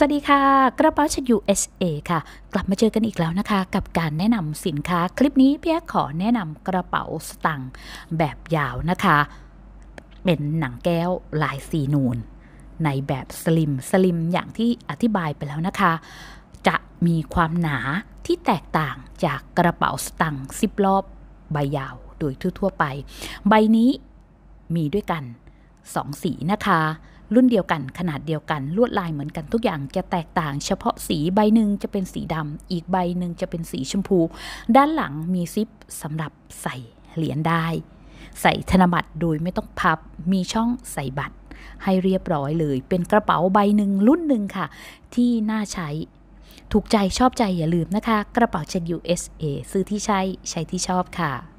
สวัสดีค่ะกระเป๋าชัด USA ค่ะ กลับมาเจอกันอีกแล้วนะคะ กับการแนะนำสินค้า คลิปนี้พี่แอ๊ขอแนะนำกระเป๋าสตังค์แบบยาวนะคะ เป็นหนังแก้ว ลายสีนูน ในแบบสลิมสลิมอย่างที่อธิบายไปแล้วนะคะ จะมีความหนาที่แตกต่างจากกระเป๋าสตังค์สิบรอบ ใบยาวโดยทั่วๆไป ใบนี้มีด้วยกัน 2 สีนะคะรุ่นเดียวกันขนาดเดียวกันลวดลายเหมือนกันทุกอย่างจะแตกต่าง เฉพาะสีใบหนึ่งจะเป็นสีดำอีกใบหนึ่งจะเป็นสีชมพู ด้านหลังมีซิปสำหรับใส่เหรียญได้ ใส่ธนบัตรโดยไม่ต้องพับมีช่องใส่บัตร ให้เรียบร้อยเลย เป็นกระเป๋าใบหนึ่งรุ่นหนึ่งค่ะ ที่น่าใช้ ถูกใจชอบใจอย่าลืมนะคะ กระเป๋าเช็ค USA ซื้อที่ใช้ใช้ที่ชอบค่ะ